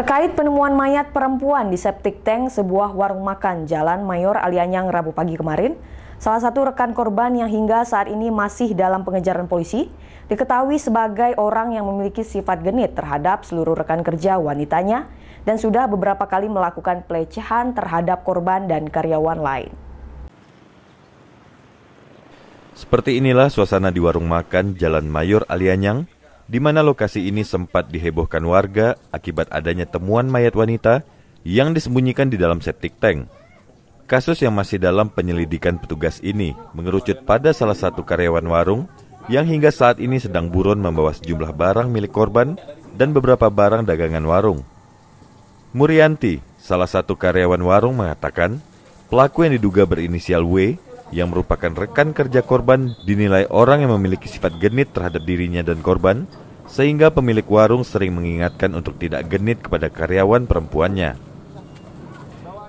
Terkait penemuan mayat perempuan di septic tank sebuah warung makan Jalan Mayor Alianyang Rabu pagi kemarin, salah satu rekan korban yang hingga saat ini masih dalam pengejaran polisi, diketahui sebagai orang yang memiliki sifat genit terhadap seluruh rekan kerja wanitanya dan sudah beberapa kali melakukan pelecehan terhadap korban dan karyawan lain. Seperti inilah suasana di warung makan Jalan Mayor Alianyang, di mana lokasi ini sempat dihebohkan warga akibat adanya temuan mayat wanita yang disembunyikan di dalam septic tank. Kasus yang masih dalam penyelidikan petugas ini mengerucut pada salah satu karyawan warung yang hingga saat ini sedang buron membawa sejumlah barang milik korban dan beberapa barang dagangan warung. Murianti, salah satu karyawan warung mengatakan, pelaku yang diduga berinisial W yang merupakan rekan kerja korban dinilai orang yang memiliki sifat genit terhadap dirinya dan korban, sehingga pemilik warung sering mengingatkan untuk tidak genit kepada karyawan perempuannya.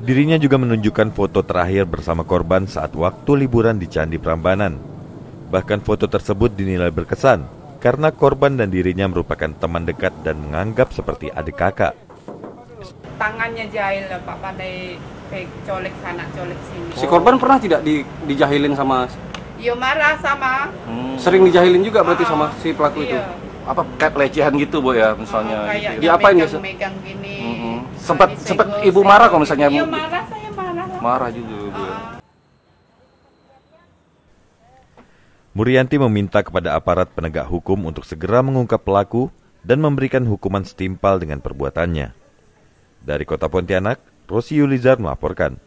Dirinya juga menunjukkan foto terakhir bersama korban saat waktu liburan di Candi Prambanan. Bahkan foto tersebut dinilai berkesan karena korban dan dirinya merupakan teman dekat dan menganggap seperti adik kakak tangannya jahil Pak pandai colek sana colek sini. Si korban pernah tidak di, dijahilin sama? Yo iya, marah sama. Hmm. Sering dijahilin juga berarti uh sama si pelaku iya. itu. Apa kayak pelecehan gitu bu ya misalnya? Uh, kayak gitu. Diapain ya? Megang gini. Mm-hmm. Sempat sempat ibu marah kok gitu. misalnya. Iya marah saya marah. Marah juga bu. uh Murianti meminta kepada aparat penegak hukum untuk segera mengungkap pelaku dan memberikan hukuman setimpal dengan perbuatannya. Dari kota Pontianak, Rosi Yulizar melaporkan.